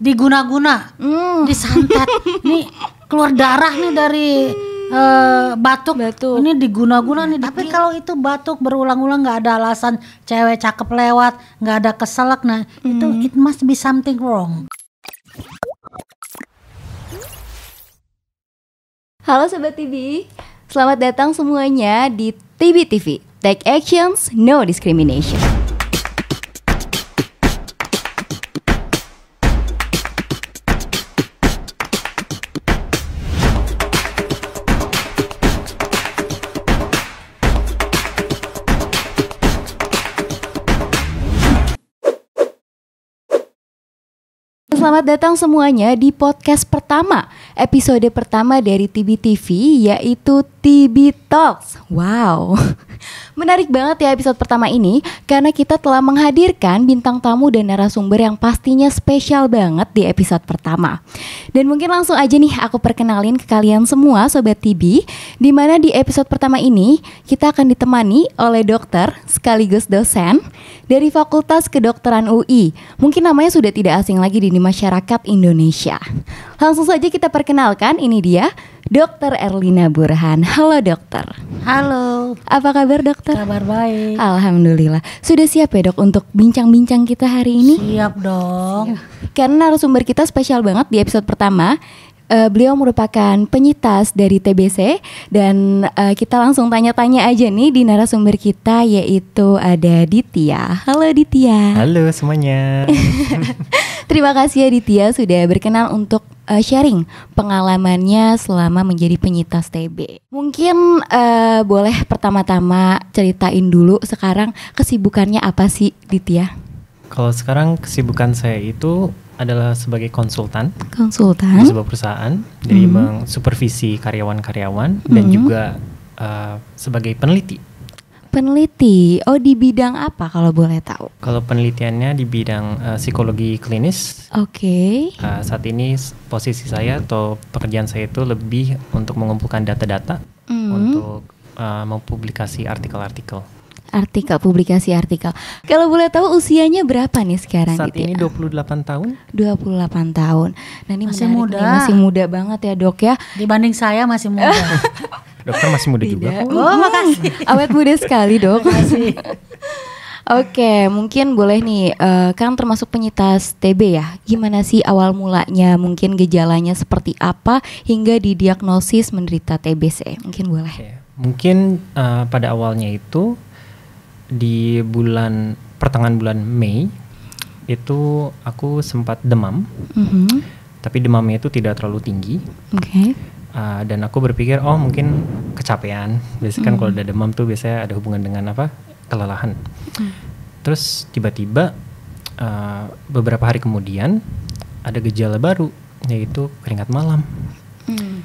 diguna-guna, mm. disantet. nih keluar darah nih dari uh, batuk. batuk. Ini diguna-guna nih. Tapi di... kalau itu batuk berulang-ulang nggak ada alasan cewek cakep lewat, nggak ada keselak. Nah, mm. itu hmm. it must be something wrong. Halo sobat TV. Selamat datang semuanya di TV TV. Take actions, no discrimination. selamat datang semuanya di podcast pertama, episode pertama dari TV TV yaitu TV Talks. Wow. Menarik banget ya episode pertama ini karena kita telah menghadirkan bintang tamu dan narasumber yang pastinya spesial banget di episode pertama. Dan mungkin langsung aja nih aku perkenalin ke kalian semua sobat TV Dimana di episode pertama ini kita akan ditemani oleh dokter sekaligus dosen dari Fakultas Kedokteran UI. Mungkin namanya sudah tidak asing lagi di masyarakat Indonesia. Langsung saja kita perkenalkan, ini dia Dokter Erlina Burhan. Halo dokter. Halo. Apa kabar dokter? Kabar baik. Alhamdulillah. Sudah siap ya dok untuk bincang-bincang kita hari ini? Siap dong. Karena narasumber kita spesial banget di episode pertama. Uh, beliau merupakan penyitas dari TBC dan uh, kita langsung tanya-tanya aja nih di narasumber kita yaitu ada Ditya. Halo Ditya. Halo semuanya. Terima kasih ya Ditya sudah berkenan untuk uh, sharing pengalamannya selama menjadi penyitas TB. Mungkin uh, boleh pertama-tama ceritain dulu sekarang kesibukannya apa sih Ditya? Kalau sekarang kesibukan saya itu adalah sebagai konsultan. Konsultan. sebuah perusahaan, mm. jadi mm-hmm. mengsupervisi karyawan-karyawan mm. dan mm-hmm. juga uh, sebagai peneliti. Peneliti, oh di bidang apa kalau boleh tahu? Kalau penelitiannya di bidang uh, psikologi klinis. Oke. Okay. Uh, eh, saat ini posisi saya atau pekerjaan saya itu lebih untuk mengumpulkan data-data mm. untuk uh, mempublikasi artikel-artikel artikel, publikasi artikel. Kalau boleh tahu usianya berapa nih sekarang Saat gitu ya? ini ya? 28 tahun. 28 tahun. Nah, ini masih muda. Nih, masih muda banget ya, Dok ya. Dibanding saya masih muda. Dokter masih muda Tidak. juga. Oh, uhuh. makasih. Awet muda sekali, Dok. Oke, okay, mungkin boleh nih, uh, kan termasuk penyitas TB ya. Gimana sih awal mulanya? Mungkin gejalanya seperti apa hingga didiagnosis menderita TBC? Mungkin boleh. Okay. Mungkin uh, pada awalnya itu di bulan pertengahan bulan Mei itu aku sempat demam, mm-hmm. tapi demamnya itu tidak terlalu tinggi. Okay. Uh, dan aku berpikir oh mungkin kecapean. Biasanya mm. kan kalau mm-hmm. ada demam tuh biasanya ada hubungan dengan apa kelelahan. Mm. Terus tiba-tiba uh, beberapa hari kemudian ada gejala baru yaitu keringat malam. Mm.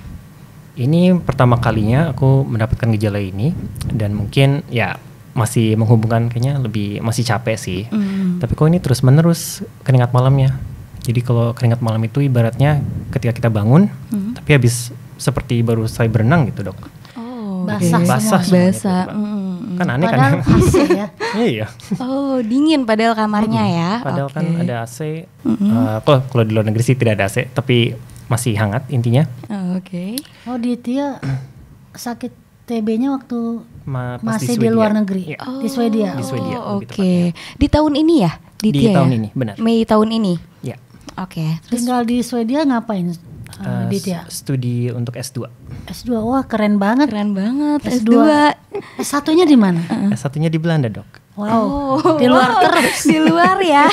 Ini pertama kalinya aku mendapatkan gejala ini dan mungkin ya masih menghubungkan kayaknya lebih masih capek sih. Mm. Tapi kok ini terus menerus keringat malamnya. Jadi kalau keringat malam itu ibaratnya ketika kita bangun, mm. tapi habis seperti baru saya berenang gitu dok. Oh, basah, okay. basah, basah. Mm. Kan aneh kan? padahal kan? ya. iya. Oh dingin padahal kamarnya hmm. ya. Padahal okay. kan ada AC. Mm -hmm. uh, kalau di luar negeri sih tidak ada AC, tapi masih hangat intinya. Oh, Oke. Okay. Oh dia sakit TB-nya waktu ma pas masih di, di luar negeri ya. oh, di Swedia. Di Swedia. Oh, Oke. Okay. Di tahun ini ya? Di, di ya? tahun ya? ini, benar. Mei tahun ini. Ya. Oke. Okay. tinggal di Swedia ngapain? Uh, Ditya. Studi untuk S2. S2. Wah, keren banget. Keren banget. S2. S2. S1-nya di mana? Uh eh, S1-nya di Belanda, Dok. Wow. Oh, di luar wow. terus. Di luar ya.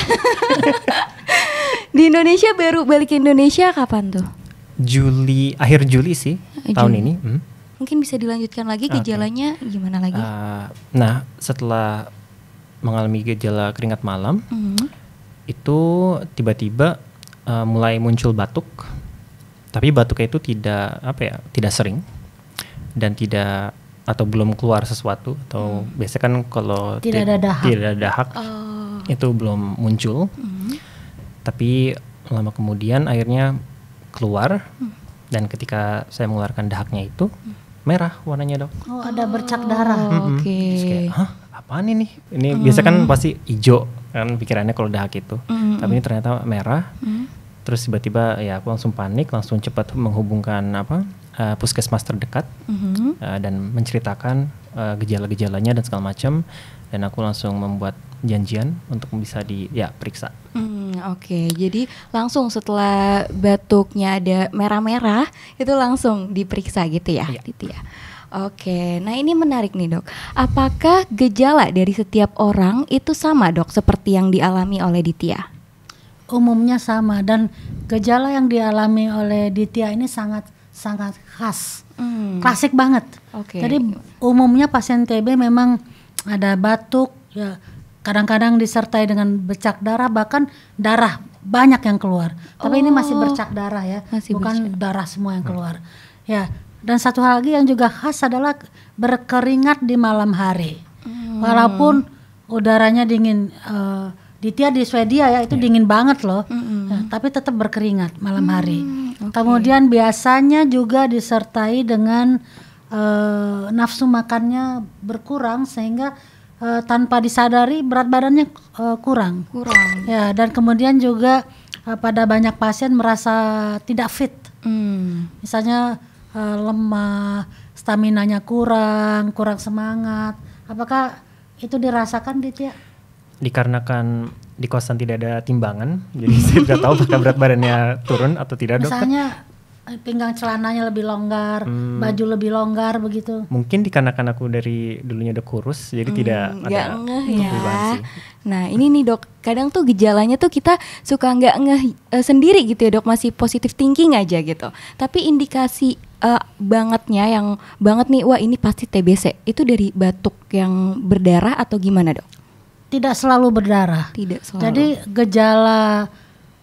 di Indonesia baru balik ke Indonesia kapan tuh? Juli, akhir Juli sih Juli. tahun ini. Hmm mungkin bisa dilanjutkan lagi gejalanya okay. gimana lagi? Uh, nah, setelah mengalami gejala keringat malam, mm-hmm. itu tiba-tiba uh, mulai muncul batuk, tapi batuknya itu tidak apa ya, tidak sering dan tidak atau belum keluar sesuatu atau hmm. biasanya kan kalau tidak ada dahak, tidak ada dahak oh. itu belum muncul, hmm tapi lama kemudian akhirnya keluar. Mm dan ketika saya mengeluarkan dahaknya itu mhm merah warnanya dok. Oh, ada bercak darah. Oh, mm Oke. Okay. hah, apaan ini? Ini kan mm. biasa kan pasti hijau kan pikirannya kalau dahak itu. Mm Tapi ini ternyata merah. Mm. Terus tiba-tiba ya aku langsung panik, langsung cepat menghubungkan apa uh, puskesmas terdekat mm -hmm. uh, dan menceritakan uh, gejala-gejalanya dan segala macam dan aku langsung membuat janjian untuk bisa di ya periksa. Hmm, oke. Okay. Jadi langsung setelah batuknya ada merah-merah itu langsung diperiksa gitu ya. Iya. Gitu ya. Oke, nah ini menarik nih dok. Apakah gejala dari setiap orang itu sama dok seperti yang dialami oleh Ditya? Umumnya sama dan gejala yang dialami oleh Ditya ini sangat sangat khas Hmm. Klasik banget. Okay. Jadi umumnya pasien TB memang ada batuk, ya, kadang-kadang disertai dengan bercak darah bahkan darah banyak yang keluar. Tapi ini masih oh. bercak darah ya, masih bukan bercak. darah semua yang hmm. keluar. Hmm. Ya, dan satu hal lagi yang juga khas adalah berkeringat di malam hari. Hmm. Walaupun udaranya dingin uh, di Tia di Swedia ya itu yeah. dingin banget loh. -hmm. ya, tapi tetap berkeringat malam -hmm. hari. Kemudian biasanya juga disertai dengan uh, nafsu makannya berkurang sehingga uh, tanpa disadari berat badannya uh, kurang. Kurang. Ya, dan kemudian juga uh, pada banyak pasien merasa tidak fit. Hmm. Misalnya uh, lemah, staminanya kurang, kurang semangat. Apakah itu dirasakan Ditya? Dikarenakan di kosan tidak ada timbangan, jadi saya tidak tahu apakah berat badannya turun atau tidak dokter. Misalnya eh, pinggang celananya lebih longgar, hmm. baju lebih longgar begitu. Mungkin dikarenakan aku dari dulunya udah kurus, jadi hmm, tidak ya, ada ngeh ya. Sih. Nah ini nih dok, kadang tuh gejalanya tuh kita suka nggak ngeh uh, sendiri gitu ya dok, masih positif thinking aja gitu. Tapi indikasi uh, bangetnya yang banget nih, wah ini pasti TBC, itu dari batuk yang berdarah atau gimana dok? tidak selalu berdarah. Tidak selalu. Jadi gejala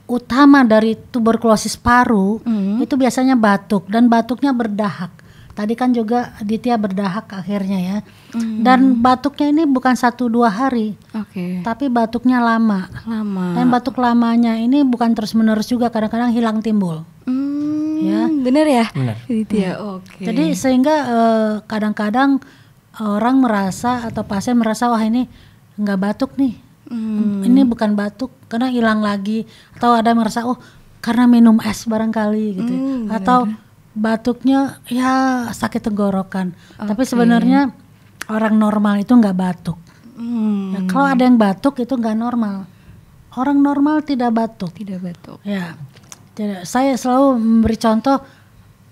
utama dari tuberkulosis paru mm. itu biasanya batuk dan batuknya berdahak. Tadi kan juga Ditya berdahak akhirnya ya. Mm. Dan batuknya ini bukan satu dua hari, okay. tapi batuknya lama. Lama. Dan batuk lamanya ini bukan terus menerus juga, kadang-kadang hilang timbul. Mm, ya, benar ya. Benar. Mm. oke. Okay. Jadi sehingga eh, kadang-kadang uh, orang merasa atau pasien merasa wah ini nggak batuk nih hmm. ini bukan batuk karena hilang lagi atau ada yang merasa oh karena minum es barangkali gitu hmm, bener. Iya, atau iya. batuknya ya sakit tenggorokan okay. tapi sebenarnya orang normal itu nggak batuk hmm. nah, kalau ada yang batuk itu nggak normal orang normal tidak batuk tidak batuk ya jadi saya selalu memberi contoh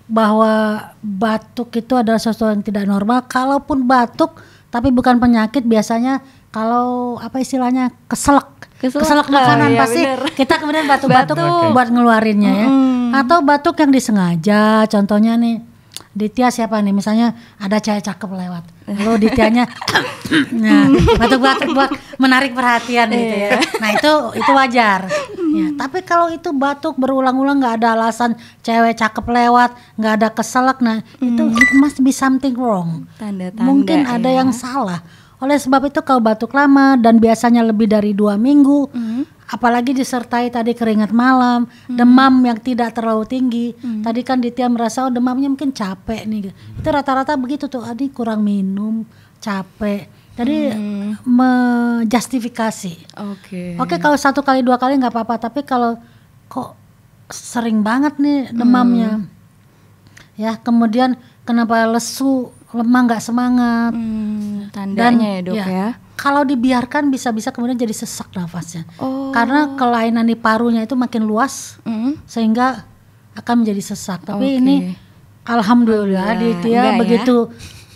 bahwa batuk itu adalah sesuatu yang tidak normal kalaupun batuk tapi bukan penyakit biasanya kalau apa istilahnya keselak keselak, ah, makanan ya, pasti bener. kita kemudian batuk-batuk okay. buat ngeluarinnya hmm. ya atau batuk yang disengaja contohnya nih Ditya siapa nih misalnya ada cewek cakep lewat lo Ditianya, nah batuk-batuk buat menarik perhatian gitu ya iya. nah itu itu wajar ya tapi kalau itu batuk berulang-ulang nggak ada alasan cewek cakep lewat nggak ada keselak nah itu mm. it must be something wrong Tanda -tanda, mungkin ya. ada ya. yang salah oleh sebab itu kalau batuk lama dan biasanya lebih dari dua minggu, mm. apalagi disertai tadi keringat malam, mm. demam yang tidak terlalu tinggi. Mm. Tadi kan Ditya merasa oh demamnya mungkin capek nih. Itu rata-rata begitu tuh, adik kurang minum, capek. Jadi hmm. menjustifikasi. Oke. Okay. Oke kalau satu kali dua kali nggak apa-apa, tapi kalau kok sering banget nih demamnya, hmm. ya kemudian kenapa lesu lemah nggak semangat hmm, tandanya Dan, ya dok ya, ya kalau dibiarkan bisa-bisa kemudian jadi sesak nafasnya oh. karena kelainan di parunya itu makin luas mm. sehingga akan menjadi sesak tapi okay. ini alhamdulillah ya, dia begitu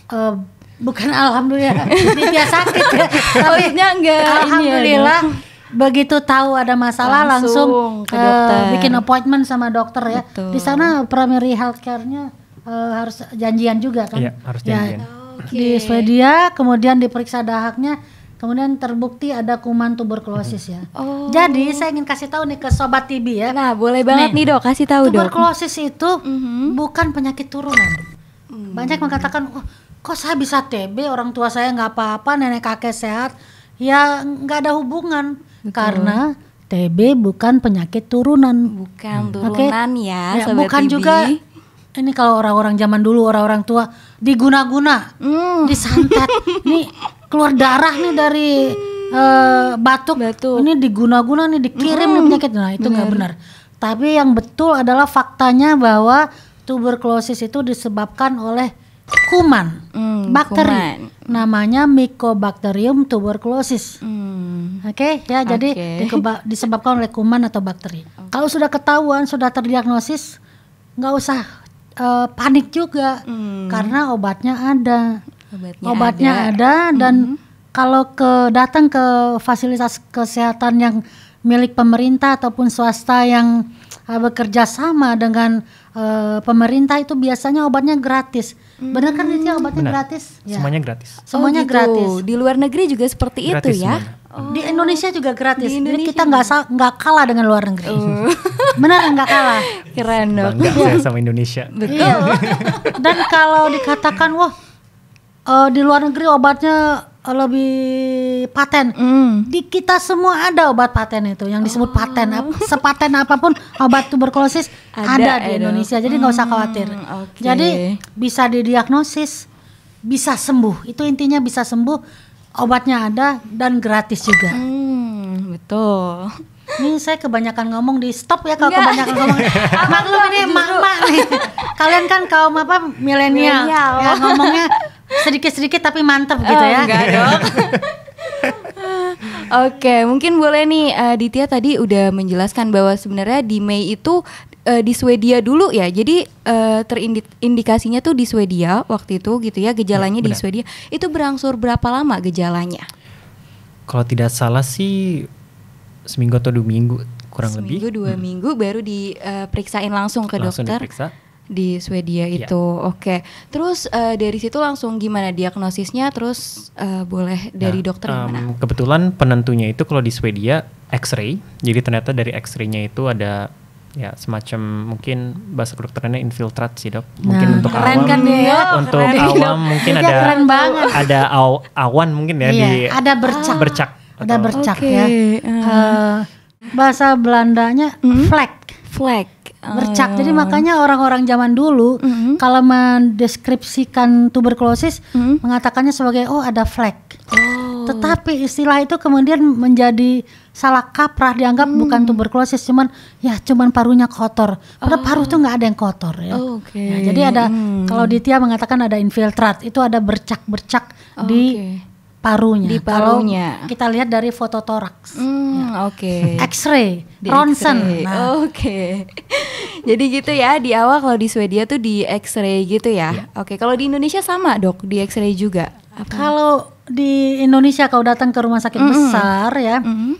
uh, bukan alhamdulillah dia sakit ya tapi oh, iya, enggak alhamdulillah ya, begitu tahu ada masalah langsung, langsung ke Uh, bikin appointment sama dokter ya. Betul. Di sana primary healthcare-nya uh, harus janjian juga kan? Iya, harus ya, janjian. Ya, okay. Di Swedia kemudian diperiksa dahaknya kemudian terbukti ada kuman tuberkulosis ya. Oh. Jadi saya ingin kasih tahu nih ke sobat TB ya. Nah, boleh banget nih, nih Dok, kasih tahu Tuberkulosis itu mm-hmm. bukan penyakit turunan. Mm. Banyak mengatakan, oh, "Kok saya bisa TB? Orang tua saya nggak apa-apa, nenek kakek sehat." Ya, nggak ada hubungan Betul. karena TB bukan penyakit turunan. Bukan hmm. turunan okay? ya, ya sobat bukan TB. juga ini kalau orang-orang zaman dulu orang-orang tua diguna-guna, mm. disantet, ini keluar darah nih dari uh, batuk. batuk, ini diguna-guna nih dikirim mm. nih hmm. penyakit, nah itu nggak benar. Tapi yang betul adalah faktanya bahwa tuberkulosis itu disebabkan oleh kuman, mm, bakteri, kuman. namanya Mycobacterium tuberculosis. Mm. Oke, okay? ya okay. jadi disebabkan oleh kuman atau bakteri. Okay. Kalau sudah ketahuan, sudah terdiagnosis, nggak usah uh, panik juga hmm. karena obatnya ada. Obatnya, obatnya ada. ada dan hmm. kalau ke datang ke fasilitas kesehatan yang milik pemerintah ataupun swasta yang eh, bekerja sama dengan uh, pemerintah itu biasanya obatnya gratis. Hmm. Benar kan itu hmm. obatnya Benar. gratis? Ya. Semuanya gratis. Semuanya oh, gitu. gratis. Di luar negeri juga seperti gratis itu ya. Oh. Di Indonesia juga gratis. Indonesia. Jadi kita nggak nggak kalah dengan luar negeri. Uh. benar nggak kalah keren dong bangga saya sama Indonesia betul iya. dan kalau dikatakan wah uh, di luar negeri obatnya eh, lebih paten. Mm. Di kita semua ada obat paten itu yang disebut oh. paten. Sepaten apapun obat tuberkulosis ada, ada di Indonesia. Jadi nggak mm. usah hmm, khawatir. Okay. Jadi bisa didiagnosis, bisa sembuh. Itu intinya bisa sembuh. Obatnya ada dan gratis juga. Mm, betul. Ini saya kebanyakan ngomong di stop ya kalau kebanyakan ngomong. Maklum ini mak-mak nih. Kalian kan kaum apa milenial. Ya ngomongnya sedikit-sedikit tapi mantep oh, gitu ya. Enggak dong. Oke, mungkin boleh nih uh, Ditya tadi udah menjelaskan bahwa sebenarnya di Mei itu eh, di Swedia dulu ya. Jadi eh, terindikasinya tuh di Swedia waktu itu gitu ya gejalanya ya, di Swedia. Itu berangsur berapa lama gejalanya? Kalau tidak salah sih seminggu atau dua minggu kurang seminggu, lebih. Seminggu dua hmm. minggu baru diperiksain eh, uh, langsung ke langsung dokter. Diperiksa. Di Swedia iya. itu, oke. Okay. Terus uh, dari situ langsung gimana diagnosisnya? Terus uh, boleh dari nah, dokter um, mana Kebetulan penentunya itu kalau di Swedia X-ray. Jadi ternyata dari x raynya itu ada ya semacam mungkin bahasa kedokterannya infiltrat sih dok mungkin nah, untuk keren awam kan ya? untuk keren. awam mungkin ada keren banget. ada aw, awan mungkin ya iya, di ada bercak bercak ada bercak okay. ya. Uh. bahasa Belandanya hmm? flag. Flag. Oh. Bercak. Jadi oh. makanya orang-orang zaman dulu mm -hmm. kalau mendeskripsikan tuberkulosis mm -hmm. mengatakannya sebagai oh ada flek. Oh. Tetapi istilah itu kemudian menjadi salah kaprah dianggap mm. bukan tuberkulosis cuman ya cuman parunya kotor. Padahal oh. paruh itu nggak ada yang kotor ya. Oh, okay. ya jadi ada mm. kalau Ditya mengatakan ada infiltrat itu ada bercak-bercak oh, di okay parunya. Di parunya. Kalau kita lihat dari foto toraks. Hmm, ya. Oke. Okay. X-ray, ronsen. Nah. Oke. Okay. Jadi gitu ya di awal kalau di Swedia tuh di X-ray gitu ya. Yeah. Oke. Okay. Kalau di Indonesia sama dok di X-ray juga. Kalau di Indonesia kalau datang ke rumah sakit mm -hmm. besar ya. Mm -hmm.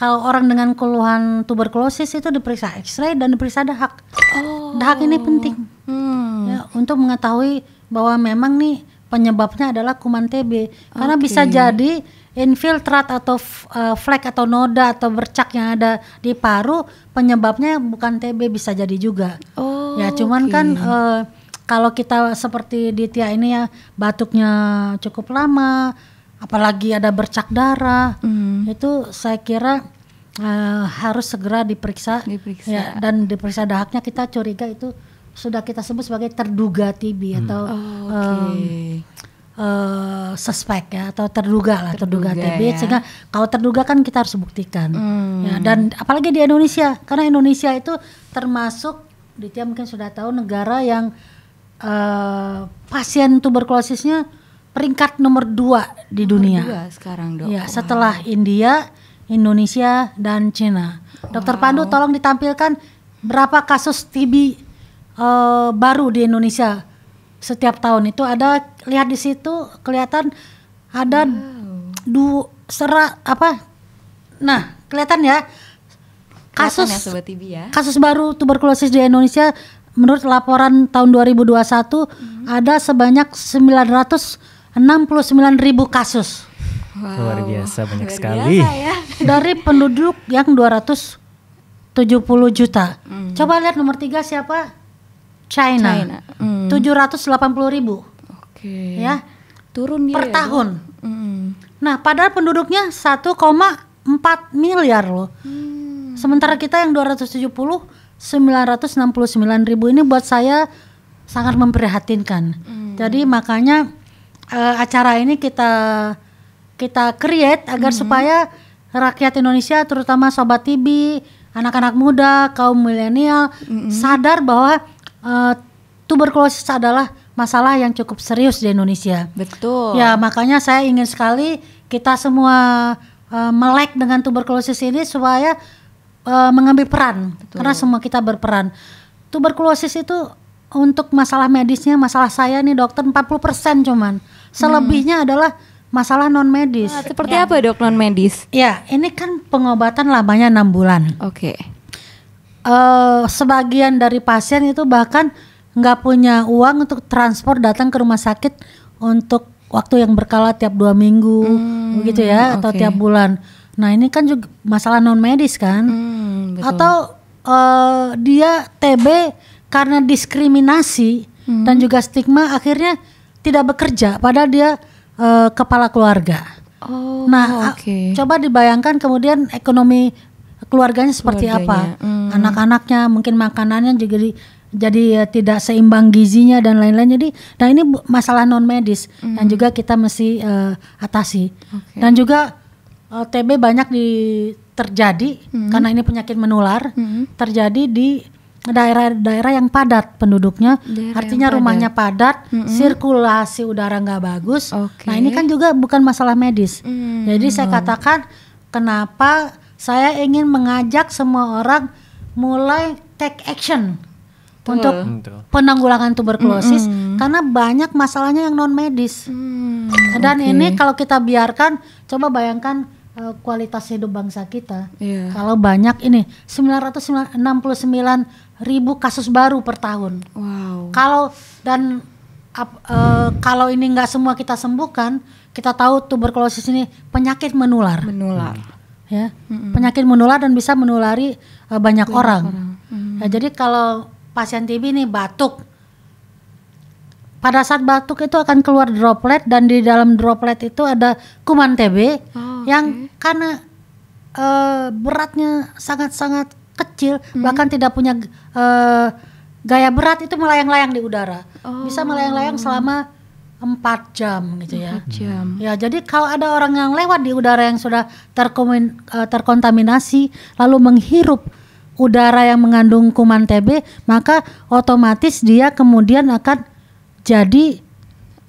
Kalau orang dengan keluhan tuberkulosis itu diperiksa X-ray dan diperiksa dahak. Oh. Dahak ini penting hmm. ya, untuk mengetahui bahwa memang nih penyebabnya adalah kuman TB karena okay. bisa jadi infiltrat atau uh, flek atau noda atau bercak yang ada di paru penyebabnya bukan TB bisa jadi juga. Ya, oh. Ya cuman okay. kan uh, kalau kita seperti di Tia ini ya batuknya cukup lama apalagi ada bercak darah mm. itu saya kira uh, harus segera diperiksa, diperiksa. Ya, dan diperiksa dahaknya kita curiga itu sudah kita sebut sebagai terduga TB hmm. atau oh, okay. um, uh, eh, suspek ya atau terduga lah terduga, terduga TB ya. sehingga kalau terduga kan kita harus buktikan hmm. ya, dan apalagi di Indonesia karena Indonesia itu termasuk Ditya mungkin sudah tahu negara yang uh, pasien tuberkulosisnya peringkat nomor dua di nomor dunia dua sekarang dok ya wow. setelah India Indonesia dan Cina Dokter Pandu tolong ditampilkan berapa kasus TB uh, baru di Indonesia setiap tahun itu ada lihat di situ kelihatan ada wow. du apa nah kelihatan ya kasus ya, ya. kasus baru tuberkulosis di Indonesia menurut laporan tahun 2021 hmm. ada sebanyak 969 ribu kasus wow. luar biasa banyak luar sekali biasa ya. dari penduduk yang 270 juta hmm. coba lihat nomor tiga siapa China, China. Hmm. 780 ribu okay. ya turun dia per ya, tahun hmm. nah padahal penduduknya 1,4 miliar loh hmm. sementara kita yang 270 969 ribu ini buat saya sangat memprihatinkan hmm. jadi makanya uh, acara ini kita kita create agar hmm. supaya rakyat Indonesia terutama sobat TV anak-anak muda kaum milenial mm -hmm. sadar bahwa uh, tuberkulosis adalah masalah yang cukup serius di Indonesia. Betul. Ya, makanya saya ingin sekali kita semua uh, melek dengan tuberkulosis ini supaya uh, mengambil peran Betul. karena semua kita berperan. Tuberkulosis itu untuk masalah medisnya masalah saya nih dokter 40% cuman. Selebihnya hmm. adalah masalah non medis. Nah, seperti ya. apa dok non medis? Ya, ini kan pengobatan lamanya enam bulan. Oke. Okay uh, sebagian dari pasien itu bahkan nggak punya uang untuk transport datang ke rumah sakit untuk waktu yang berkala tiap dua minggu hmm, gitu ya okay. atau tiap bulan. Nah ini kan juga masalah non medis kan? Hmm, betul. Atau uh, dia TB karena diskriminasi hmm. dan juga stigma akhirnya tidak bekerja padahal dia uh, kepala keluarga. Oh, nah, okay. coba dibayangkan kemudian ekonomi keluarganya seperti keluarganya. apa, hmm. anak-anaknya, mungkin makanannya jadi jadi eh, tidak seimbang gizinya dan lain-lain. Jadi, nah ini masalah non medis hmm. yang juga kita mesti uh, atasi. Okay. Dan juga uh, eh, TB banyak di terjadi hmm. karena ini penyakit menular hmm. terjadi di daerah-daerah yang padat penduduknya, daerah artinya padat. rumahnya padat, mm -hmm. sirkulasi udara nggak bagus. Okay. Nah ini kan juga bukan masalah medis. Mm -hmm. Jadi saya hmm. katakan kenapa saya ingin mengajak semua orang mulai take action Betul. untuk hmm, penanggulangan tuberkulosis mm -hmm. karena banyak masalahnya yang non medis. Mm, Dan okay. ini kalau kita biarkan, coba bayangkan uh, kualitas hidup bangsa kita. Yeah. Kalau banyak ini 969 ribu kasus baru per tahun. Wow. Kalau dan ap, eh, kalau ini nggak semua kita sembuhkan, kita tahu tuberkulosis ini penyakit menular. Menular ya hmm penyakit menular dan bisa menulari uh, banyak, banyak orang, orang. hmm Ya, jadi kalau pasien TB ini batuk pada saat batuk itu akan keluar droplet dan di dalam droplet itu ada kuman TB oh, yang okay. karena uh, beratnya sangat-sangat kecil hmm bahkan tidak punya uh, gaya berat itu melayang-layang di udara oh. bisa melayang-layang selama empat jam gitu ya. 4 jam. Ya, jadi kalau ada orang yang lewat di udara yang sudah terkomin, eh, terkontaminasi lalu menghirup udara yang mengandung kuman TB, maka otomatis dia kemudian akan jadi eh,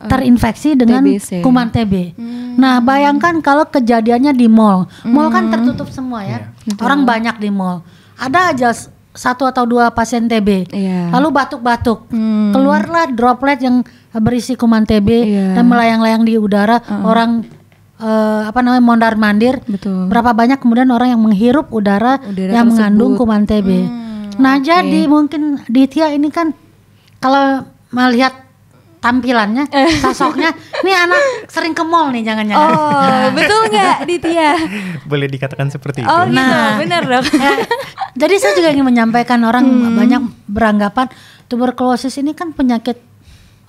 terinfeksi dengan TBC. kuman TB. Hmm. Nah, bayangkan kalau kejadiannya di mall. Mall kan hmm. tertutup semua ya. Yeah. Iya. Orang banyak di mall. Ada aja satu atau dua pasien TB, yeah. lalu batuk-batuk, hmm. keluarlah droplet yang berisi kuman TB yeah. dan melayang-layang di udara, uh-uh. orang uh, apa namanya mondar mandir, Betul. berapa banyak kemudian orang yang menghirup udara, udara yang tersebut. mengandung kuman TB. Hmm, nah okay. jadi mungkin Ditya ini kan kalau melihat tampilannya, eh. sosoknya. Ini anak sering ke mall nih jangan-jangan. Oh, betul nggak Ditya? Boleh dikatakan seperti itu. Oh, gitu. nah, benar dong. ya, jadi saya juga ingin menyampaikan orang hmm. banyak beranggapan tuberkulosis ini kan penyakit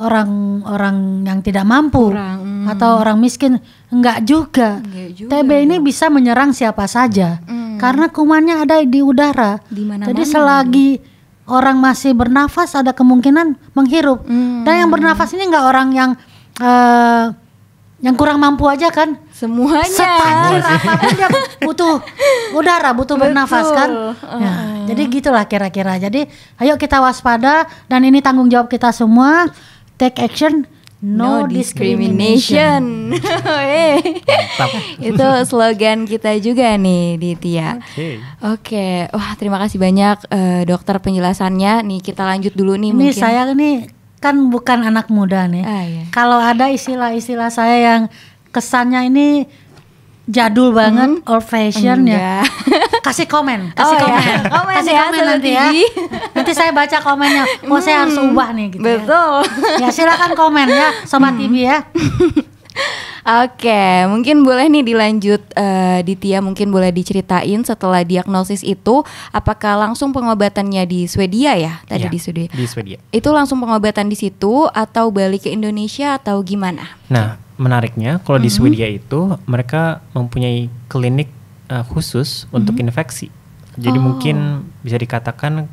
orang-orang yang tidak mampu orang, hmm. atau orang miskin. Enggak juga. Enggak juga. TB ini bisa menyerang siapa saja. Hmm. Karena kumannya ada di udara. Di mana-mana. Jadi selagi orang masih bernafas ada kemungkinan menghirup. Hmm. Dan yang bernafas ini nggak orang yang uh, yang kurang mampu aja kan semuanya setajir apapun dia butuh udara butuh Betul. bernafas kan uh. jadi gitulah kira-kira jadi ayo kita waspada dan ini tanggung jawab kita semua take action No, discrimination. discrimination. itu slogan kita juga nih di Oke. Okay. Okay. Wah, terima kasih banyak uh, dokter penjelasannya. Nih kita lanjut dulu nih Ini saya nih kan bukan anak muda nih. Ah, iya. Kalau ada istilah-istilah saya yang kesannya ini jadul banget hmm. old fashion ya. Enggak. ya. Kasih komen, oh kasih oh, komen. Ya. komen kasih ya, komen nanti ya. nanti saya baca komennya. mau oh, hmm. saya harus hmm. ubah nih gitu. Ya. Betul. Ya, ya silakan komen ya sobat hmm. TV ya. Oke, okay, mungkin boleh nih dilanjut uh, Ditya mungkin boleh diceritain setelah diagnosis itu apakah langsung pengobatannya di Swedia ya? Tadi iya, di Swedia. Di Swedia. Itu langsung pengobatan di situ atau balik ke Indonesia atau gimana? Nah, menariknya kalau mm -hmm. di mm-hmm. Swedia itu mereka mempunyai klinik uh, khusus mm -hmm. untuk mm-hmm. infeksi. Jadi oh. mungkin bisa dikatakan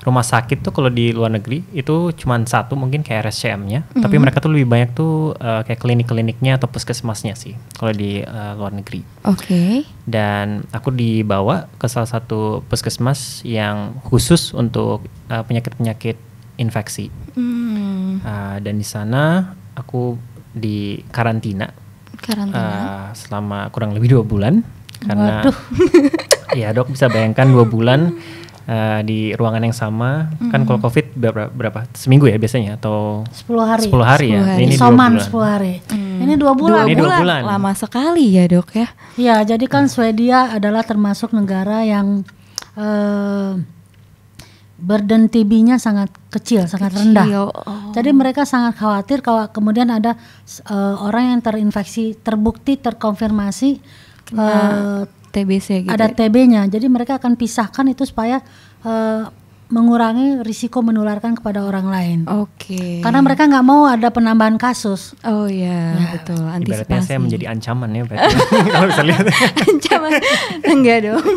rumah sakit tuh kalau di luar negeri itu cuma satu mungkin kayak RSCM-nya, mm-hmm. tapi mereka tuh lebih banyak tuh uh, kayak klinik-kliniknya atau puskesmasnya sih kalau di uh, luar negeri. Oke. Okay. Dan aku dibawa ke salah satu puskesmas yang khusus untuk penyakit penyakit-penyakit infeksi. Mm. Uh, dan di sana aku di karantina, karantina. Uh, selama kurang lebih dua bulan karena Waduh. ya dok bisa bayangkan dua bulan uh, di ruangan yang sama mm-hmm. kan kalau covid berapa, berapa seminggu ya biasanya atau sepuluh hari sepuluh hari hari ya ini soman sepuluh hari hmm. ini dua bulan dua, Bulan. bulan lama sekali ya dok ya ya jadi kan Swedia adalah termasuk negara yang uh, burden TB-nya sangat kecil, sangat rendah. Oh. Jadi mereka sangat khawatir kalau kemudian ada uh, orang yang terinfeksi, terbukti, terkonfirmasi uh, eh, TBC gitu. Ada ya? TB-nya. Jadi mereka akan pisahkan itu supaya uh, mengurangi risiko menularkan kepada orang lain. Oke. Okay. Karena mereka nggak mau ada penambahan kasus. Oh iya, yeah, nah, betul. Antisipasi. Ibaratnya saya menjadi ancaman ya Kalau bisa lihat. ancaman. Enggak dong.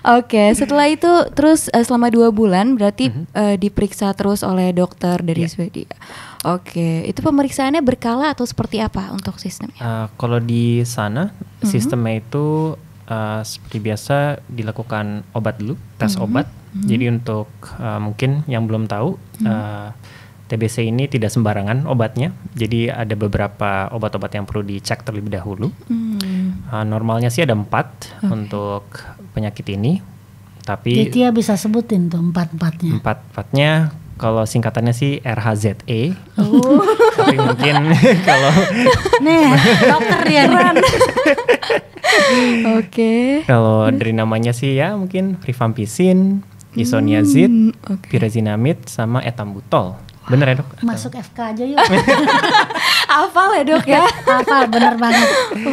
Oke, okay, setelah itu terus uh, selama dua bulan berarti mm -hmm. uh, diperiksa terus oleh dokter dari yeah. Swedia. Oke, okay. itu pemeriksaannya berkala atau seperti apa untuk sistemnya? Uh, kalau di sana mm -hmm. sistemnya itu uh, seperti biasa dilakukan obat dulu, tes mm -hmm. obat Hmm. Jadi untuk uh, mungkin yang belum tahu hmm. uh, eh, TBC ini tidak sembarangan obatnya. Jadi ada beberapa obat-obat yang perlu dicek terlebih dahulu. Hmm. Uh, normalnya sih ada empat okay. untuk penyakit ini. Tapi dia bisa sebutin tuh empat-empatnya. Empat-empatnya kalau singkatannya sih RHZE. Oh. Tapi mungkin kalau nih dokter ya Oke. Okay. Kalau dari namanya sih ya mungkin rifampisin, isoniazid, hmm, okay. pirazinamid, sama etambutol. Wow. Bener ya dok? Masuk FK aja yuk. Apa ya dok ya? Apa bener banget.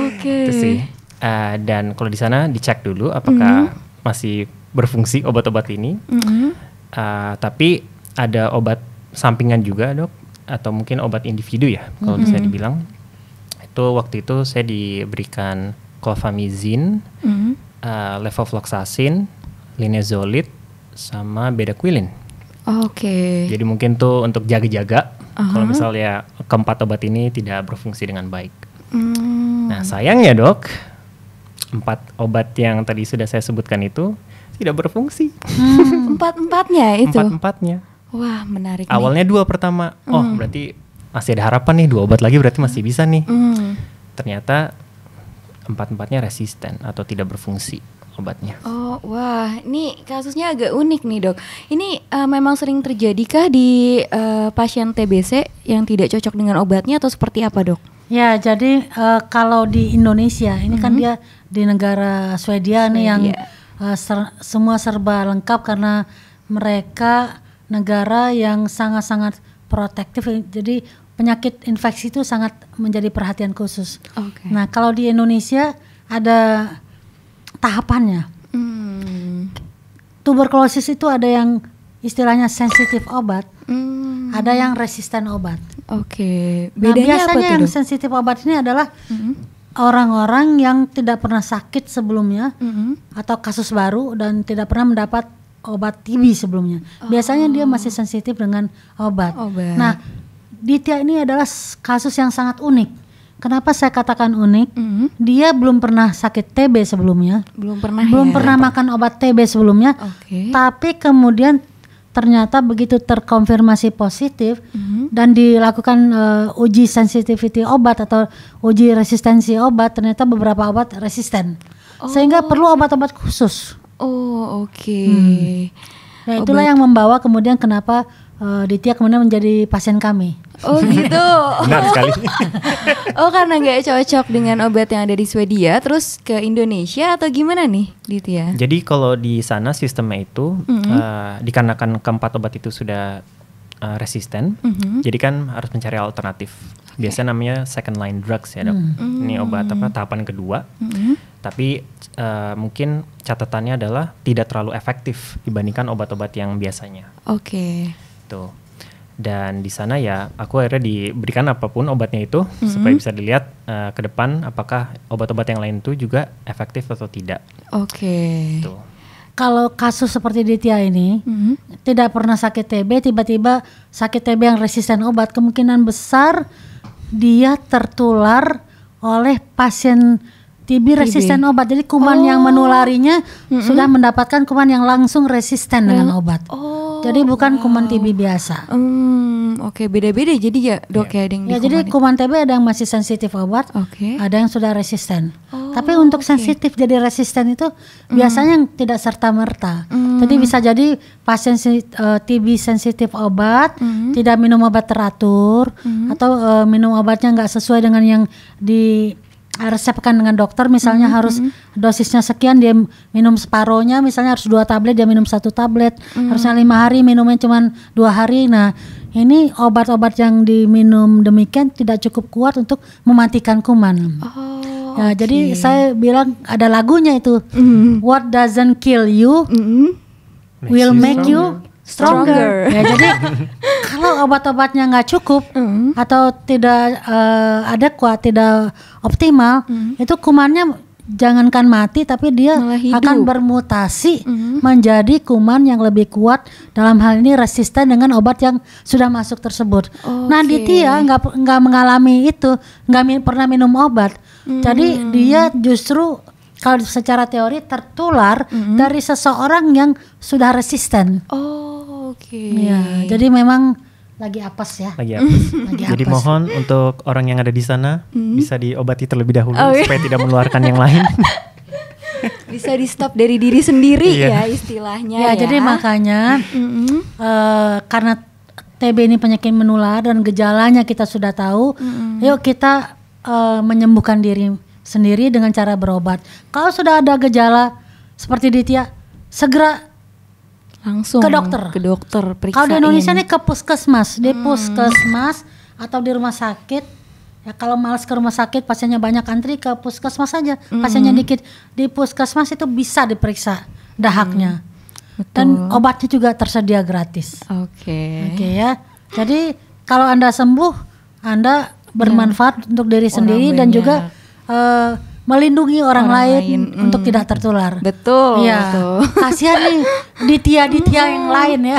Oke. Okay. sih. Uh, dan kalau di sana dicek dulu apakah mm -hmm. masih berfungsi obat-obat ini. Mm -hmm. uh, tapi ada obat sampingan juga dok, atau mungkin obat individu ya kalau mm -hmm. bisa dibilang. Itu waktu itu saya diberikan clofamizin, mm -hmm. uh, levofloxacin, linezolid, sama beda quilin. Oh, oke. Okay. Jadi mungkin tuh untuk jaga-jaga uh-huh. kalau misalnya keempat obat ini tidak berfungsi dengan baik. Hmm. Nah sayangnya dok, empat obat yang tadi sudah saya sebutkan itu tidak berfungsi. Hmm, empat-empatnya itu? Empat-empatnya. Wah menarik. Awalnya nih. dua pertama, oh, hmm. oh berarti masih ada harapan nih dua obat lagi berarti masih bisa nih. Hmm. Ternyata empat-empatnya resisten atau tidak berfungsi obatnya. Oh, wah, ini kasusnya agak unik nih, Dok. Ini uh, memang sering terjadikah di uh, pasien TBC yang tidak cocok dengan obatnya atau seperti apa, Dok? Ya, jadi uh, kalau di Indonesia, ini mm -hmm. kan mm-hmm. dia di negara Swedia nih yang uh, ser semua serba lengkap karena mereka negara yang sangat-sangat protektif. Jadi penyakit infeksi itu sangat menjadi perhatian khusus. Okay. Nah, kalau di Indonesia ada tahapannya. Hmm. Tuberkulosis itu ada yang istilahnya sensitif obat, hmm. ada yang resisten obat. Oke. Okay. nah, biasanya apa yang sensitif obat ini adalah orang hmm. orang-orang yang tidak pernah sakit sebelumnya hmm atau kasus baru dan tidak pernah mendapat obat TB hmm. sebelumnya. Oh. Biasanya dia oh. masih sensitif dengan obat. obat. Nah, Ditya ini adalah kasus yang sangat unik. Kenapa saya katakan unik? Mm -hmm. Dia belum pernah sakit TB sebelumnya. Belum pernah. Ya? Belum ya? pernah makan obat TB sebelumnya. Okay. Tapi kemudian ternyata begitu terkonfirmasi positif mm -hmm. dan dilakukan uh, uji sensitivity obat atau uji resistensi obat, ternyata beberapa obat resisten. Oh. Sehingga perlu obat-obat khusus. Oh, oke. Okay. Hmm. Nah, itulah obat. Oh, yang membawa kemudian kenapa uh, Ditya kemudian menjadi pasien kami. Oh gitu. Benar oh. sekali. oh karena nggak cocok dengan obat yang ada di Swedia, terus ke Indonesia atau gimana nih, Ditya? Jadi kalau di sana sistemnya itu mm -hmm. uh, dikarenakan keempat obat itu sudah uh, resisten, mm -hmm. jadi kan harus mencari alternatif. Okay. Biasanya namanya second line drugs ya dok. Mm -hmm. Ini obat apa mm. tahapan kedua. Mm -hmm. Tapi uh, mungkin catatannya adalah tidak terlalu efektif dibandingkan obat-obat yang biasanya. Oke. Okay. Tuh dan di sana ya aku akhirnya diberikan apapun obatnya itu mm -hmm. supaya bisa dilihat uh, ke depan apakah obat-obat yang lain itu juga efektif atau tidak. Oke. Okay. Gitu. Kalau kasus seperti Ditya ini mm -hmm. tidak pernah sakit TB, tiba-tiba sakit TB yang resisten obat, kemungkinan besar dia tertular oleh pasien TB resisten obat. Jadi kuman oh. yang menularinya mm -hmm. sudah mendapatkan kuman yang langsung resisten mm -hmm. dengan obat. Oh jadi oh. bukan wow. kuman TB biasa. Hmm, oke okay. beda-beda jadi ya dok yeah. ya ada iya. yang Ya jadi kuman TB ada yang masih sensitif obat, okay. ada yang sudah resisten. Oh, Tapi untuk okay. sensitif jadi resisten itu mm. biasanya tidak serta merta. Mm. Jadi bisa jadi pasien uh, eh, TB sensitif obat, mm. tidak minum obat teratur mm. atau uh, minum obatnya nggak sesuai dengan yang di resepkan dengan dokter misalnya mm -hmm. harus hmm. dosisnya sekian dia minum separohnya misalnya harus dua tablet dia minum satu tablet mm. harusnya lima hari minumnya cuma dua hari nah ini obat-obat yang diminum demikian tidak cukup kuat untuk mematikan kuman oh. Ya, okay. jadi saya bilang ada lagunya itu. Mm. What doesn't kill you mm. will make you stronger. stronger. Ya, jadi kalau obat-obatnya nggak cukup mm. atau tidak uh, adekuat, tidak optimal, mm. itu kumannya jangankan mati tapi dia akan bermutasi mm. menjadi kuman yang lebih kuat dalam hal ini resisten dengan obat yang sudah masuk tersebut. Okay. Nah, Ditya nggak nggak mengalami itu, nggak min pernah minum obat, mm. jadi dia justru kalau secara teori tertular mm -hmm. dari seseorang yang sudah resisten. Oh. Oke. Okay. Ya, jadi memang lagi apes ya. Lagi apes. lagi apes. Jadi mohon untuk orang yang ada di sana hmm bisa diobati terlebih dahulu oh, iya. supaya tidak mengeluarkan yang lain. bisa di stop dari diri sendiri iya. ya istilahnya. Ya, ya. jadi makanya uh, karena TB ini penyakit menular dan gejalanya kita sudah tahu, mm-hmm. yuk kita uh, menyembuhkan diri sendiri dengan cara berobat. Kalau sudah ada gejala seperti di segera langsung ke dokter ke dokter kalau di Indonesia ini ke puskesmas di hmm. puskesmas atau di rumah sakit ya kalau males ke rumah sakit pasiennya banyak antri ke puskesmas aja hmm. pasiennya dikit di puskesmas itu bisa diperiksa dahaknya hmm. Betul. dan obatnya juga tersedia gratis oke okay. oke okay, ya jadi kalau anda sembuh anda ya. bermanfaat ya. untuk diri sendiri dan juga uh, melindungi orang, orang lain, lain mm. untuk tidak tertular. Betul. Iya. Kasihan nih Ditia Ditia mm. yang lain ya.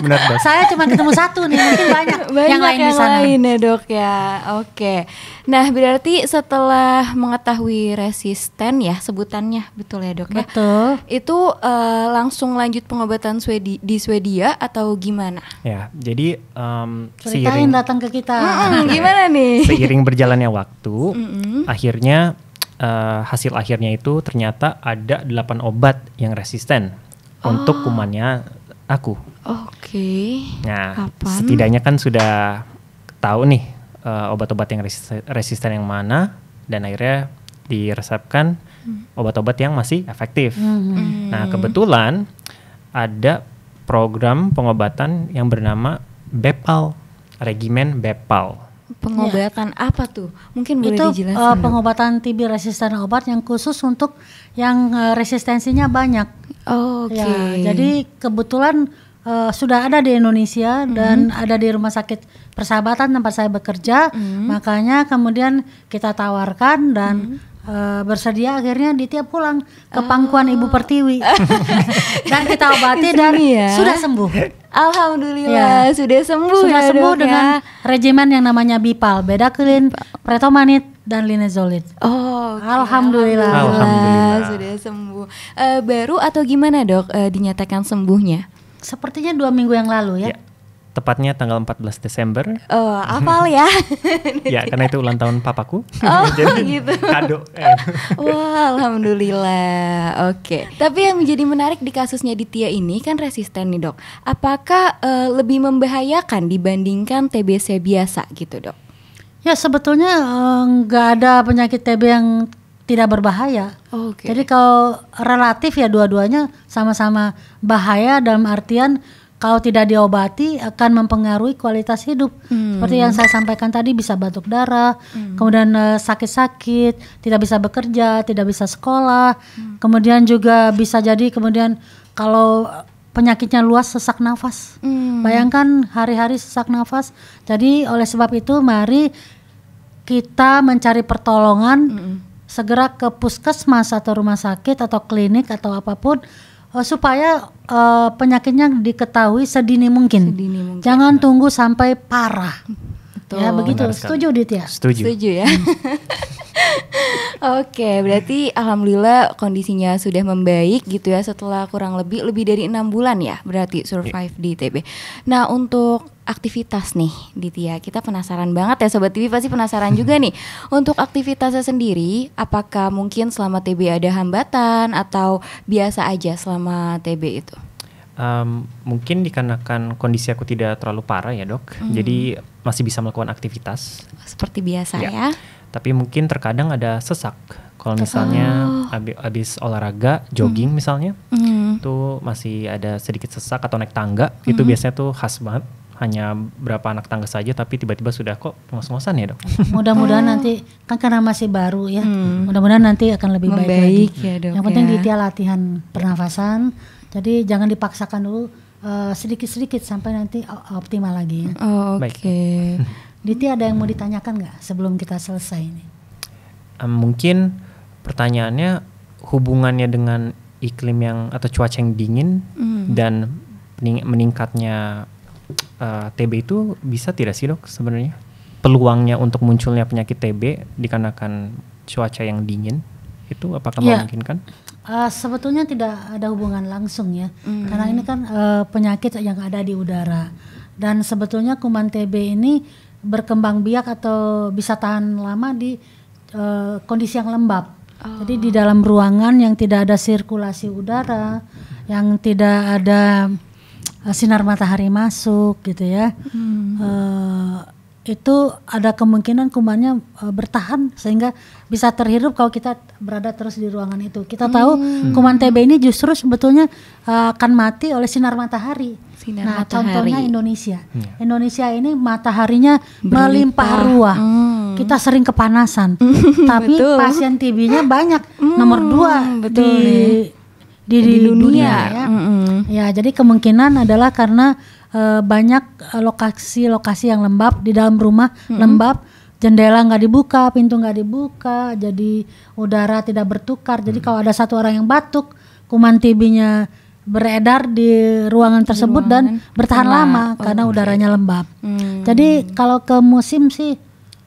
Benar dok. Saya cuma ketemu satu nih, mungkin banyak, banyak yang lain yang di sana. Lain ya dok ya. Oke. Nah berarti setelah mengetahui resisten ya sebutannya betul ya dok ya. Itu uh, langsung lanjut pengobatan Swedi di Swedia atau gimana? Ya jadi um, Ceritain seiring datang ke kita. Mm -mm, gimana nih? Seiring berjalannya waktu, mm -mm. akhirnya uh, hasil akhirnya itu ternyata ada 8 obat yang resisten oh. untuk kumannya aku. Oke. Okay. Nah, Kapan? setidaknya kan sudah tahu nih uh, obat-obat yang resisten, resisten yang mana dan akhirnya diresepkan hmm. obat-obat yang masih efektif. Hmm. Nah, kebetulan ada program pengobatan yang bernama BEPAL, regimen BEPAL. Pengobatan ya. apa tuh? Mungkin boleh itu, eh, dijelasin. Uh, pengobatan TB resisten obat yang khusus untuk yang uh, resistensinya banyak. Oh, Oke. Okay. Ya, jadi kebetulan uh, sudah ada di Indonesia mm. dan ada di rumah sakit Persahabatan tempat saya bekerja. Mm. Makanya kemudian kita tawarkan dan mm uh, bersedia akhirnya di tiap pulang ke oh. pangkuan Ibu Pertiwi oh. dan kita obati dan ya. sudah sembuh. Alhamdulillah ya. sudah sembuh sudah ya, sembuh dok, ya. dengan ya. regimen yang namanya Bipal, beda Bedaklin, Pretomanit dan Linezolid. Oh, okay. Alhamdulillah. Alhamdulillah. Alhamdulillah sudah sembuh. Uh, baru atau gimana dok uh, dinyatakan sembuhnya? Sepertinya dua minggu yang lalu ya. ya tepatnya tanggal 14 Desember. Oh, apal ya. ya, karena itu ulang tahun papaku. Oh, Jadi, oh, gitu. Kado. Wah, alhamdulillah. Oke. Okay. Tapi yang menjadi menarik di kasusnya Ditya ini kan resisten nih, Dok. Apakah uh, lebih membahayakan dibandingkan TBC biasa gitu, Dok? Ya, sebetulnya eh, nggak uh, ada penyakit TB yang tidak berbahaya. Oh, okay. Jadi kalau relatif ya dua-duanya sama-sama bahaya dalam artian kalau tidak diobati akan mempengaruhi kualitas hidup. Hmm. Seperti yang saya sampaikan tadi bisa batuk darah, hmm. kemudian eh, sakit-sakit, uh, tidak bisa bekerja, tidak bisa sekolah, hmm. kemudian juga bisa jadi kemudian kalau eh, penyakitnya luas sesak nafas. Hmm. Bayangkan hari-hari sesak nafas. Jadi oleh sebab itu mari kita mencari pertolongan hmm. segera ke puskesmas atau rumah sakit atau klinik atau apapun Oh, supaya uh, penyakitnya diketahui sedini mungkin. Sedini mungkin. Jangan tunggu sampai parah. Betul. Ya begitu. Setuju Dit ya? Setuju. Setuju ya. Hmm. Oke, okay, berarti alhamdulillah kondisinya sudah membaik gitu ya setelah kurang lebih lebih dari enam bulan ya berarti survive yeah. di TB. Nah untuk aktivitas nih, Ditya. Kita penasaran banget ya Sobat TV pasti penasaran juga nih. Untuk aktivitasnya sendiri, apakah mungkin selama TB ada hambatan atau biasa aja selama TB itu? Um, mungkin dikarenakan kondisi aku tidak terlalu parah ya dok, hmm. jadi masih bisa melakukan aktivitas. Seperti biasa ya. ya. Tapi mungkin terkadang ada sesak. Kalau oh. misalnya oh. abis, olahraga, hmm. jogging hmm. misalnya, hmm. tuh masih ada sedikit sesak atau naik tangga, hmm. itu biasanya tuh khas banget hanya berapa anak tangga saja tapi tiba-tiba sudah kok ngos-ngosan ya dok mudah-mudahan oh. nanti kan karena masih baru ya hmm. mudah-mudahan nanti akan lebih Membaik, baik lagi ya, dok, yang penting ya. latihan pernafasan jadi jangan dipaksakan dulu eh, sedikit-sedikit uh, sampai nanti optimal lagi ya oh, oke okay. Diti ada yang mau ditanyakan nggak sebelum kita selesai ini um, mungkin pertanyaannya hubungannya dengan iklim yang atau cuaca yang dingin hmm. dan meningkatnya Eh, TB itu bisa tidak sih dok sebenarnya peluangnya untuk munculnya penyakit TB dikarenakan cuaca yang dingin itu apakah ya. memungkinkan? Uh, sebetulnya tidak ada hubungan langsung ya, hmm. karena ini kan uh, penyakit yang ada di udara dan sebetulnya kuman TB ini berkembang biak atau bisa tahan lama di uh, kondisi yang lembab. Oh. Jadi di dalam ruangan yang tidak ada sirkulasi udara, yang tidak ada Eh, sinar matahari masuk gitu ya hmm. uh, itu ada kemungkinan kumannya uh, bertahan sehingga bisa terhirup kalau kita berada terus di ruangan itu. Kita tahu hmm. kuman TB ini justru sebetulnya uh, akan mati oleh sinar matahari. Sinar nah, matahari. contohnya Indonesia. Hmm. Indonesia ini mataharinya Berlipa. melimpah ruah. Hmm. Kita sering kepanasan, hmm. tapi Betul. pasien TB-nya banyak. Hmm. Nomor dua Betul. di nih di, di dunia. dunia ya. Mm -hmm. ya, jadi kemungkinan adalah karena uh, banyak lokasi-lokasi eh, yang lembab di dalam rumah mm -hmm. lembab, jendela nggak dibuka, pintu nggak dibuka, jadi udara tidak bertukar. Jadi mm -hmm. kalau ada satu orang yang batuk, kuman tibinya beredar di ruangan tersebut di ruangan. dan bertahan lama oh, karena okay. udaranya lembab. Hmm. Jadi kalau ke musim sih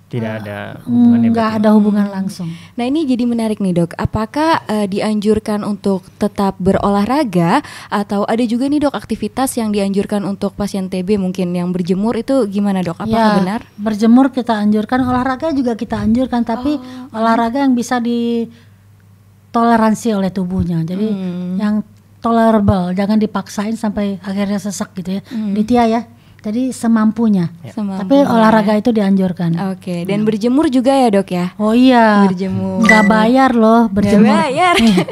tidak ada hmm, nggak ada hubungan langsung. Nah ini jadi menarik nih dok, apakah uh, dianjurkan untuk tetap berolahraga atau ada juga nih dok aktivitas yang dianjurkan untuk pasien TB mungkin yang berjemur itu gimana dok? Apakah ya, benar? Berjemur kita anjurkan, olahraga juga kita anjurkan, tapi oh. olahraga yang bisa ditoleransi oleh tubuhnya. Jadi hmm. yang tolerable, jangan dipaksain sampai akhirnya sesak gitu ya. Hmm. Ditia ya jadi semampunya. Ya. Semampunya. Tapi olahraga itu dianjurkan. Oke, okay. dan berjemur juga ya, Dok ya? Oh iya. Berjemur. Gak bayar loh berjemur. Gak bayar. Iya.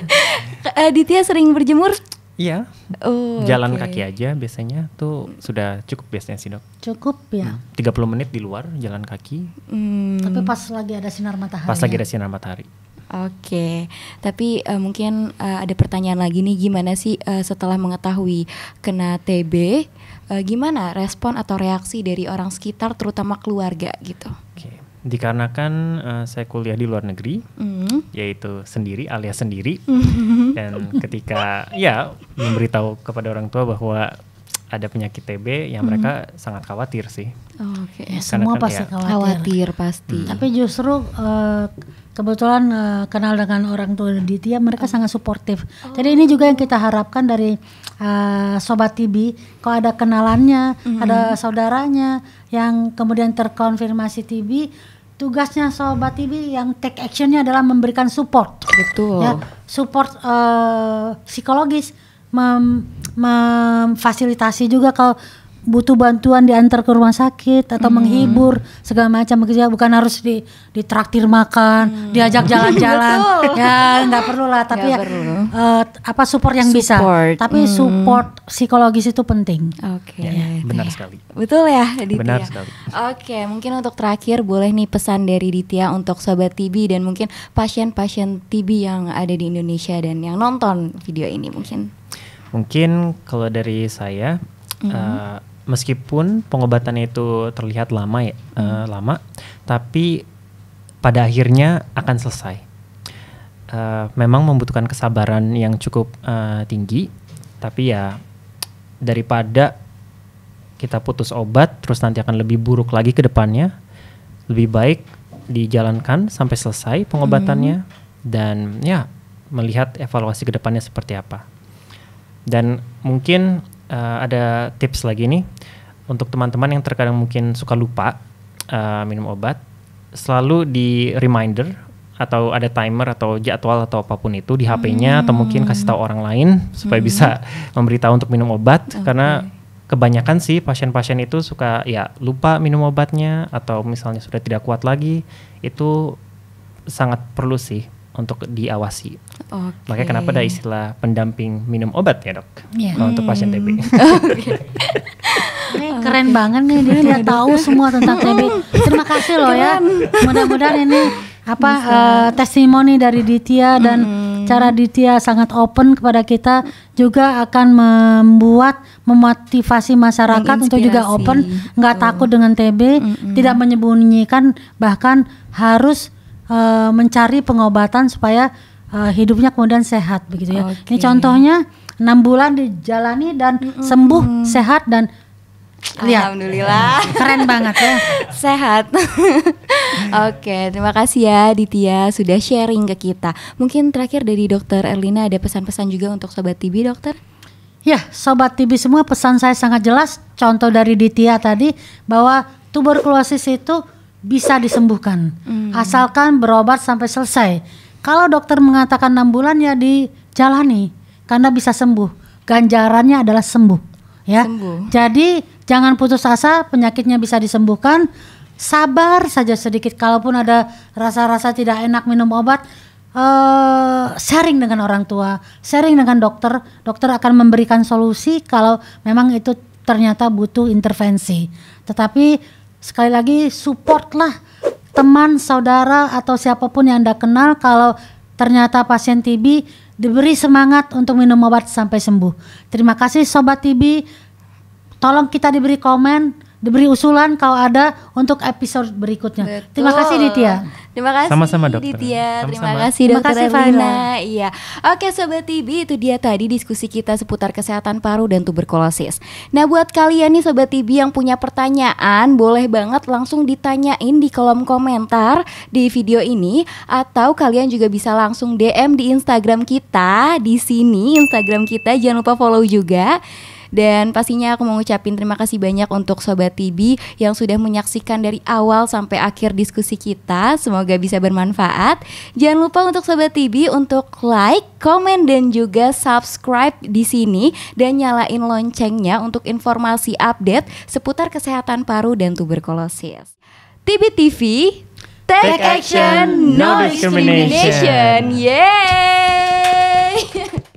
Aditya sering berjemur? Iya. Oh, Jalan okay. kaki aja biasanya tuh sudah cukup biasanya sih, Dok. Cukup ya. Hmm, 30 menit di luar jalan kaki. Hmm. Tapi pas lagi ada sinar matahari. Pas lagi ya? ada sinar matahari. Oke, okay. tapi uh, mungkin uh, ada pertanyaan lagi nih, gimana sih uh, setelah mengetahui kena TB, uh, gimana respon atau reaksi dari orang sekitar terutama keluarga gitu. Okay. Dikarenakan uh, saya kuliah di luar negeri, mm. yaitu sendiri alias sendiri, mm-hmm. dan ketika ya memberitahu kepada orang tua bahwa ada penyakit TB yang mm-hmm. mereka sangat khawatir sih. Oke, okay. Ya, semua kan pasti ya, khawatir. Khawatir pasti. Hmm. Tapi justru uh, kebetulan uh, kenal dengan orang tua Ditya, mereka oh. sangat suportif. Oh. Jadi ini juga yang kita harapkan dari uh, sobat TV, kalau ada kenalannya, mm-hmm. ada saudaranya yang kemudian terkonfirmasi TV, tugasnya sobat TV yang take actionnya adalah memberikan support, betul, ya, support uh, psikologis, mem- juga kalau butuh bantuan diantar ke rumah sakit atau hmm. menghibur segala macam begitu ya bukan harus di ditraktir makan hmm. diajak jalan-jalan ya nggak perlu lah tapi gak ya Uh, apa support yang support. bisa tapi hmm. support psikologis itu penting oke okay. ya, benar sekali betul ya Ditya benar sekali oke okay, mungkin untuk terakhir boleh nih pesan dari Ditya untuk sobat TB dan mungkin pasien-pasien TB yang ada di Indonesia dan yang nonton video ini mungkin mungkin kalau dari saya mm -hmm. uh, meskipun pengobatannya itu terlihat lama ya, eh, hmm. uh, lama, tapi pada akhirnya akan selesai. Uh, memang membutuhkan kesabaran yang cukup uh, tinggi, tapi ya daripada kita putus obat terus nanti akan lebih buruk lagi ke depannya, lebih baik dijalankan sampai selesai pengobatannya hmm. dan ya melihat evaluasi ke depannya seperti apa. Dan mungkin uh, ada tips lagi nih untuk teman-teman yang terkadang mungkin suka lupa uh, minum obat, selalu di reminder atau ada timer atau jadwal atau apapun itu di HP-nya hmm. atau mungkin kasih tahu orang lain supaya hmm. bisa memberitahu untuk minum obat okay. karena kebanyakan sih pasien-pasien itu suka ya lupa minum obatnya atau misalnya sudah tidak kuat lagi itu sangat perlu sih untuk diawasi. Okay. Makanya kenapa ada istilah pendamping minum obat ya dok yeah. hmm. untuk pasien TB. Hmm. Okay. Keren banget nih dia udah tahu semua tentang TB. Terima kasih loh ya. Mudah-mudahan ini apa uh, testimoni dari Ditya dan hmm cara Ditya sangat open kepada kita juga akan membuat memotivasi masyarakat untuk juga open, nggak takut dengan TB, mm-hmm. tidak menyembunyikan bahkan harus Eh, mencari pengobatan supaya uh, hidupnya kemudian sehat begitu ya. Okay. Ini contohnya enam bulan dijalani dan mm hmm sembuh sehat dan lihat alhamdulillah nah, keren banget ya sehat oke terima kasih ya Ditya sudah sharing ke kita mungkin terakhir dari dokter Erlina ada pesan-pesan juga untuk sobat TV, dokter ya sobat TV semua pesan saya sangat jelas contoh dari Ditya tadi bahwa tuberkulosis itu bisa disembuhkan hmm. asalkan berobat sampai selesai. Kalau dokter mengatakan enam bulan ya dijalani karena bisa sembuh. Ganjarannya adalah sembuh ya. Sembuh. Jadi jangan putus asa, penyakitnya bisa disembuhkan. Sabar saja sedikit kalaupun ada rasa-rasa tidak enak minum obat Uh, sharing dengan orang tua, sharing dengan dokter, dokter akan memberikan solusi kalau memang itu ternyata butuh intervensi. Tetapi sekali lagi supportlah teman, saudara atau siapapun yang Anda kenal kalau ternyata pasien TB diberi semangat untuk minum obat sampai sembuh. Terima kasih sobat TB. Tolong kita diberi komen diberi usulan kalau ada untuk episode berikutnya. Betul. Terima kasih Ditya. Terima kasih. Sama-sama dokter. Ditya, Sama-sama. terima kasih dokter Terima kasih Fana. Iya. Oke sobat TV itu dia tadi diskusi kita seputar kesehatan paru dan tuberkulosis. Nah, buat kalian nih sobat TV yang punya pertanyaan, boleh banget langsung ditanyain di kolom komentar di video ini atau kalian juga bisa langsung DM di Instagram kita di sini Instagram kita jangan lupa follow juga. Dan pastinya aku mau ngucapin terima kasih banyak untuk Sobat TV yang sudah menyaksikan dari awal sampai akhir diskusi kita. Semoga bisa bermanfaat. Jangan lupa untuk Sobat TV untuk like, komen dan juga subscribe di sini dan nyalain loncengnya untuk informasi update seputar kesehatan paru dan tuberkulosis. TV TV Take, Take action, no discrimination. discrimination. Yeay!